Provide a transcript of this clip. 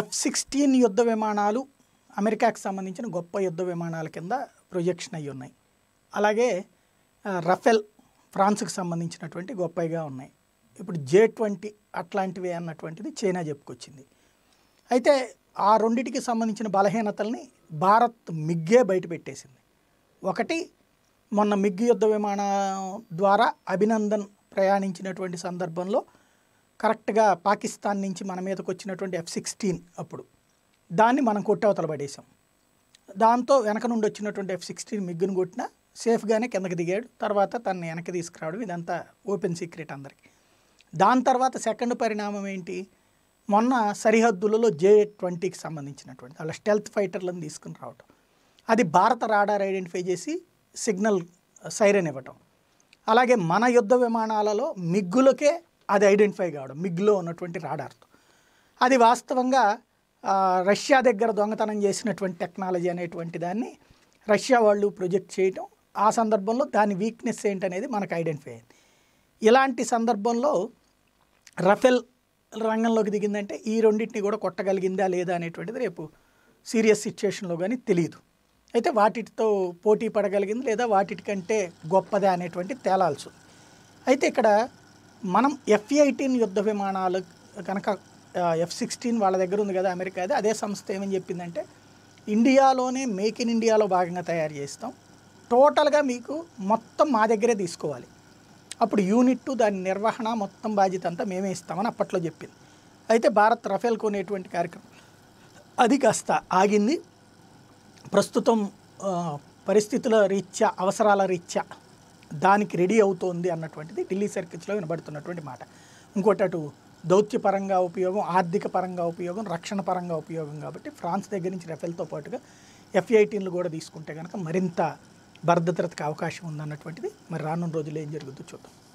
F sixteen యుద్ధ విమానాలు అమెరికాకు సంబంధించిన గొప్ప యుద్ధ విమానాల కింద ప్రొజెక్షన్ అయ్యి ఉన్నాయి అలాగే రఫెల్ ఫ్రాన్స్కి సంబంధించినటువంటి గొప్పగా ఉన్నాయి ఇప్పుడు జే ట్వంటీ అట్లాంటివి అన్నటువంటిది చైనా చెప్పుకొచ్చింది అయితే ఆ రెండింటికి సంబంధించిన బలహీనతల్ని భారత్ మిగ్గే బయటపెట్టేసింది ఒకటి మొన్న మిగ్గు యుద్ధ విమానం ద్వారా అభినందన్ ప్రయాణించినటువంటి సందర్భంలో కరెక్ట్గా పాకిస్తాన్ నుంచి మన మీదకి వచ్చినటువంటి ఎఫ్ సిక్స్టీన్ అప్పుడు దాన్ని మనం కొట్టవతల పడేసాం దాంతో వెనక నుండి వచ్చినటువంటి ఎఫ్ సిక్స్టీన్ మిగ్గును కొట్టిన సేఫ్గానే కిందకి దిగాడు తర్వాత తనని వెనక్కి తీసుకురావడం ఇదంతా ఓపెన్ సీక్రెట్ అందరికీ దాని తర్వాత సెకండ్ పరిణామం ఏంటి మొన్న సరిహద్దులలో జే ట్వంటీకి సంబంధించినటువంటి వాళ్ళ స్టెల్త్ ఫైటర్లను తీసుకుని రావటం అది భారత రాడార్ ఐడెంటిఫై చేసి సిగ్నల్ సైరన్ ఇవ్వటం అలాగే మన యుద్ధ విమానాలలో మిగ్గులకే అది ఐడెంటిఫై కావడం మిగ్లో ఉన్నటువంటి రాడార్తో అది వాస్తవంగా రష్యా దగ్గర దొంగతనం చేసినటువంటి టెక్నాలజీ అనేటువంటి దాన్ని రష్యా వాళ్ళు ప్రొజెక్ట్ చేయటం ఆ సందర్భంలో దాని వీక్నెస్ ఏంటనేది మనకు ఐడెంటిఫై అయింది ఇలాంటి సందర్భంలో రఫెల్ రంగంలోకి దిగిందంటే ఈ రెండింటిని కూడా కొట్టగలిగిందా లేదా అనేటువంటిది రేపు సీరియస్ సిచ్యుయేషన్లో కానీ తెలియదు అయితే వాటితో పోటీ పడగలిగింది లేదా వాటికంటే గొప్పదే అనేటువంటి తేలాల్సి అయితే ఇక్కడ మనం ఎఫ్ ఎయిటీన్ యుద్ధ విమానాలు కనుక ఎఫ్ సిక్స్టీన్ వాళ్ళ దగ్గర ఉంది కదా అమెరికా అది అదే సంస్థ ఏమని చెప్పిందంటే ఇండియాలోనే మేక్ ఇన్ ఇండియాలో భాగంగా తయారు చేస్తాం టోటల్గా మీకు మొత్తం మా దగ్గరే తీసుకోవాలి అప్పుడు యూనిట్ దాని నిర్వహణ మొత్తం బాధ్యత అంతా మేమే ఇస్తామని అప్పట్లో చెప్పింది అయితే భారత్ రఫేల్ కొనేటువంటి కార్యక్రమం అది కాస్త ఆగింది ప్రస్తుతం పరిస్థితుల రీత్యా అవసరాల రీత్యా దానికి రెడీ అవుతోంది అన్నటువంటిది ఢిల్లీ సర్కిల్స్లో వినబడుతున్నటువంటి మాట ఇంకోటి అటు దౌత్యపరంగా ఉపయోగం ఆర్థిక పరంగా ఉపయోగం రక్షణ పరంగా ఉపయోగం కాబట్టి ఫ్రాన్స్ దగ్గర నుంచి రెఫెల్తో పాటుగా ఎఫ్ఐటీన్లు కూడా తీసుకుంటే కనుక మరింత భద్రతకు అవకాశం ఉందన్నటువంటిది మరి రానున్న రోజుల్లో ఏం జరుగుతుందో చూద్దాం